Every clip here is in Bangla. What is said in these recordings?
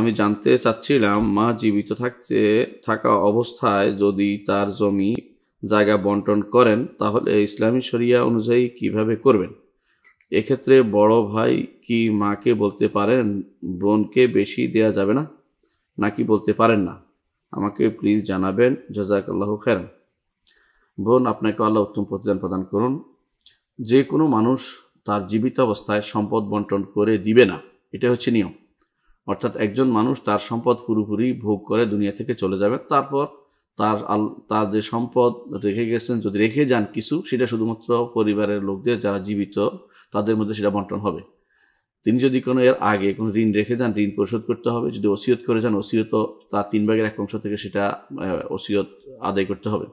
আমি জানতে চাচ্ছিলাম মা জীবিত থাকতে থাকা অবস্থায় যদি তার জমি জায়গা বন্টন করেন তাহলে ইসলামী শরিয়া অনুযায়ী কিভাবে করবেন এক্ষেত্রে বড় ভাই কি মাকে বলতে পারেন বোনকে বেশি দেয়া যাবে না নাকি বলতে পারেন না আমাকে প্লিজ জানাবেন আল্লাহ খের বোন আপনাকে আল্লাহ উত্তম প্রতিদান প্রদান করুন যে কোনো মানুষ তার জীবিত অবস্থায় সম্পদ বন্টন করে দিবে না এটা হচ্ছে নিয়ম অর্থাৎ একজন মানুষ তার সম্পদ পুরোপুরি ভোগ করে দুনিয়া থেকে চলে যাবে তারপর তার তার যে সম্পদ রেখে গেছেন যদি রেখে যান কিছু সেটা শুধুমাত্র পরিবারের লোকদের যারা জীবিত তাদের মধ্যে সেটা বন্টন হবে তিনি যদি কোনো এর আগে কোনো ঋণ রেখে যান ঋণ পরিশোধ করতে হবে যদি ওসিয়ত করে যান ওসিয়ত তার তিন ভাগের এক অংশ থেকে সেটা ওসিয়ত আদায় করতে হবে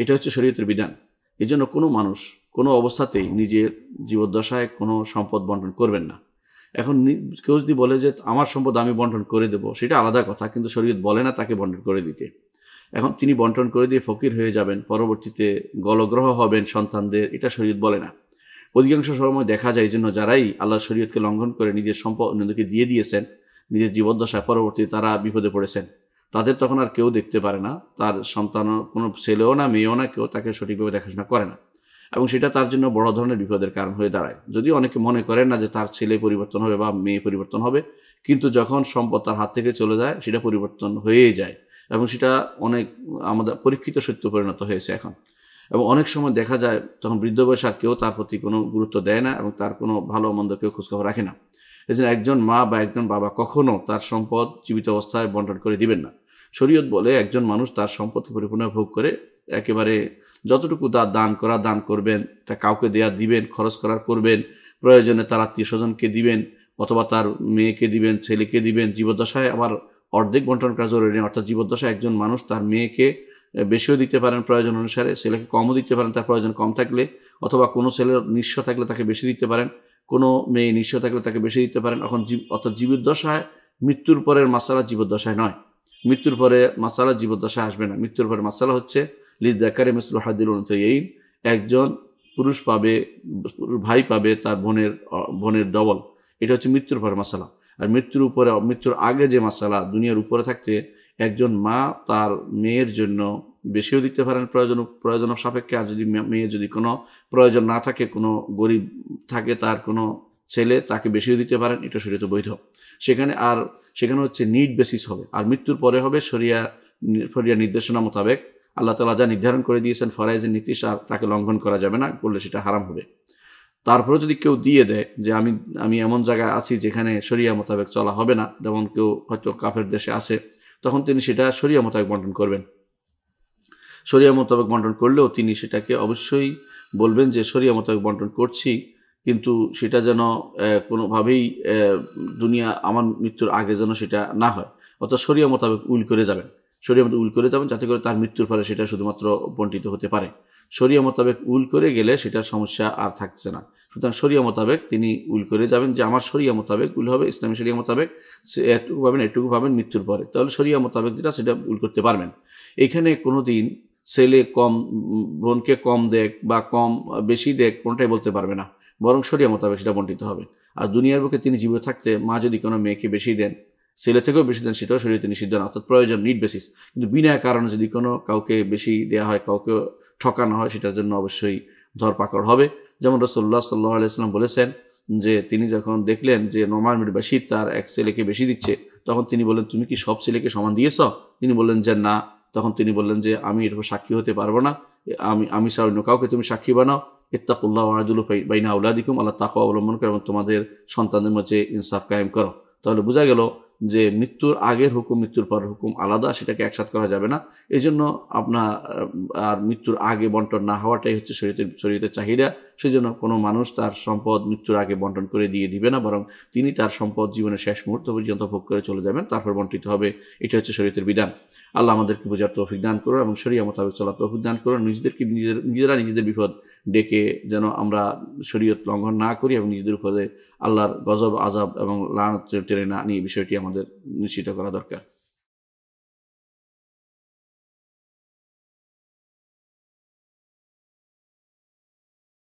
এটা হচ্ছে শরীয়তের বিধান এই জন্য কোনো মানুষ কোনো অবস্থাতেই নিজের জীবদ্দশায় কোনো সম্পদ বন্টন করবেন না এখন কেউ যদি বলে যে আমার সম্পদ আমি বন্টন করে দেবো সেটা আলাদা কথা কিন্তু শরীয়ত বলে না তাকে বন্টন করে দিতে এখন তিনি বন্টন করে দিয়ে ফকির হয়ে যাবেন পরবর্তীতে গলগ্রহ হবেন সন্তানদের এটা শরীয়ত বলে না অধিকাংশ সময় দেখা যায় এই জন্য যারাই আল্লাহ শরীয়তকে লঙ্ঘন করে নিজের সম্পদ অন্যদেরকে দিয়ে দিয়েছেন নিজের জীবদ্দশায় পরবর্তী তারা বিপদে পড়েছেন তাদের তখন আর কেউ দেখতে পারে না তার সন্তান কোনো ছেলেও না মেয়েও না কেউ তাকে সঠিকভাবে দেখাশোনা করে না এবং সেটা তার জন্য বড় ধরনের বিপদের কারণ হয়ে দাঁড়ায় যদি অনেকে মনে করেন না যে তার ছেলে পরিবর্তন হবে বা মেয়ে পরিবর্তন হবে কিন্তু যখন সম্পদ তার হাত থেকে চলে যায় সেটা পরিবর্তন হয়ে যায় এবং সেটা অনেক আমাদের পরীক্ষিত সত্য পরিণত হয়েছে এখন এবং অনেক সময় দেখা যায় তখন বৃদ্ধ বয়স আর কেউ তার প্রতি কোনো গুরুত্ব দেয় না এবং তার কোনো ভালো মন্দ কেউ খোঁজখবর রাখে না এই জন্য একজন মা বা একজন বাবা কখনো তার সম্পদ জীবিত অবস্থায় বন্টন করে দিবেন না শরীয়ত বলে একজন মানুষ তার সম্পদকে পরিপূর্ণ ভোগ করে একেবারে যতটুকু দা দান করা দান করবেন তা কাউকে দেয়া দিবেন খরচ করার করবেন প্রয়োজনে তার আত্মীয় স্বজনকে দিবেন অথবা তার মেয়েকে দিবেন ছেলেকে দিবেন জীবদ্দশায় আবার অর্ধেক বন্টন করা জরুরি অর্থাৎ জীবদ্দশায় একজন মানুষ তার মেয়েকে বেশিও দিতে পারেন প্রয়োজন অনুসারে ছেলেকে কমও দিতে পারেন তার প্রয়োজন কম থাকলে অথবা কোনো ছেলের নিঃস্ব থাকলে তাকে বেশি দিতে পারেন কোনো মেয়ে নিঃস্ব থাকলে তাকে বেশি দিতে পারেন এখন জীব অর্থাৎ জীবদ্দশায় মৃত্যুর পরের মাসালা জীবদ্দশায় নয় মৃত্যুর পরে মাসালা জীবদ্দশায় আসবে না মৃত্যুর পরে মাসালা হচ্ছে লিদাকারে দেখারে মিসলু হাদিল অনুযায়ী একজন পুরুষ পাবে ভাই পাবে তার বোনের বোনের ডবল এটা হচ্ছে মৃত্যুর পরে মশালা আর মৃত্যুর উপরে মৃত্যুর আগে যে মশালা দুনিয়ার উপরে থাকতে একজন মা তার মেয়ের জন্য বেশিও দিতে পারেন প্রয়োজন প্রয়োজন সাপেক্ষে আর যদি মেয়ে যদি কোনো প্রয়োজন না থাকে কোনো গরিব থাকে তার কোনো ছেলে তাকে বেশিও দিতে পারেন এটা শরীয়তে বৈধ সেখানে আর সেখানে হচ্ছে নিট বেসিস হবে আর মৃত্যুর পরে হবে শরিয়া শরিয়া নির্দেশনা মোতাবেক আল্লাহ তালা যা নির্ধারণ করে দিয়েছেন ফরাইজের নীতি তাকে লঙ্ঘন করা যাবে না করলে সেটা হারাম হবে তারপরে যদি কেউ দিয়ে দেয় যে আমি আমি এমন জায়গায় আছি যেখানে সরিয়া মোতাবেক চলা হবে না যেমন কেউ হয়তো কাফের দেশে আছে তখন তিনি সেটা সরিয়া মোতাবেক বন্টন করবেন সরিয়া মোতাবেক বন্টন করলেও তিনি সেটাকে অবশ্যই বলবেন যে সরিয়া মোতাবেক বন্টন করছি কিন্তু সেটা যেন কোনোভাবেই দুনিয়া আমার মৃত্যুর আগে যেন সেটা না হয় অর্থাৎ সরিয়া মোতাবেক উইল করে যাবেন শরীয় মতো উল করে যাবেন যাতে করে তার মৃত্যুর ফলে সেটা শুধুমাত্র বণ্টিত হতে পারে শরীয় মোতাবেক উল করে গেলে সেটার সমস্যা আর থাকছে না সুতরাং শরিয়া মোতাবেক তিনি উল করে যাবেন যে আমার শরিয়া মোতাবেক উল হবে ইসলামী শরিয়া মোতাবেক এটুকু পাবেন এটুকু পাবেন মৃত্যুর পরে তাহলে শরিয়া মোতাবেক যেটা সেটা উল করতে পারবেন এখানে কোনো দিন ছেলে কম বোনকে কম দেখ বা কম বেশি দেখ কোনটাই বলতে পারবে না বরং শরিয়া মোতাবেক সেটা বণ্টিত হবে আর দুনিয়ার বুকে তিনি জীবিত থাকতে মা যদি কোনো মেয়েকে বেশি দেন সেলে থেকেও বেশি দেন সেটাও শরীয়তে নিষিদ্ধ না অর্থাৎ প্রয়োজন নিট বেসিস কিন্তু বিনা কারণে যদি কোনো কাউকে বেশি দেওয়া হয় কাউকে ঠকানো হয় সেটার জন্য অবশ্যই ধরপাকড় হবে যেমন রসল্লাহ সাল্লাহ আলাইসলাম বলেছেন যে তিনি যখন দেখলেন যে নমান মির বেশি তার এক ছেলেকে বেশি দিচ্ছে তখন তিনি বললেন তুমি কি সব ছেলেকে সমান দিয়েছ তিনি বললেন যে না তখন তিনি বললেন যে আমি উপর সাক্ষী হতে পারবো না আমি আমি ছাড়া অন্য কাউকে তুমি সাক্ষী বানাও ইত্তাকুল্লাহ ওয়াদুল বাইনা উল্লাহ দিকুম আল্লাহ তাকে অবলম্বন করো এবং তোমাদের সন্তানদের মধ্যে ইনসাফ কায়েম করো তাহলে বোঝা গেল যে মৃত্যুর আগের হুকুম মৃত্যুর পর হুকুম আলাদা সেটাকে একসাথ করা যাবে না এই জন্য আপনার আর মৃত্যুর আগে বন্টন না হওয়াটাই হচ্ছে শরীরের শরীরের চাহিদা সেই জন্য কোনো মানুষ তার সম্পদ মৃত্যুর আগে বন্টন করে দিয়ে দিবে না বরং তিনি তার সম্পদ জীবনের শেষ মুহূর্ত পর্যন্ত ভোগ করে চলে যাবেন তারপর বন্টিত হবে এটা হচ্ছে শরীরের বিধান আল্লাহ আমাদেরকে বোঝার তৌফিক দান করুন এবং শরীয় মোতাবেক চলা তৌফিক দান করুন নিজেদেরকে নিজের নিজেরা নিজেদের বিপদ ডেকে যেন আমরা শরীয়ত লঙ্ঘন না করি এবং নিজেদের উপরে আল্লাহর গজব আজাব এবং লান টেনে না নিয়ে বিষয়টি আমাদের আমাদের নিশ্চিত করা দরকার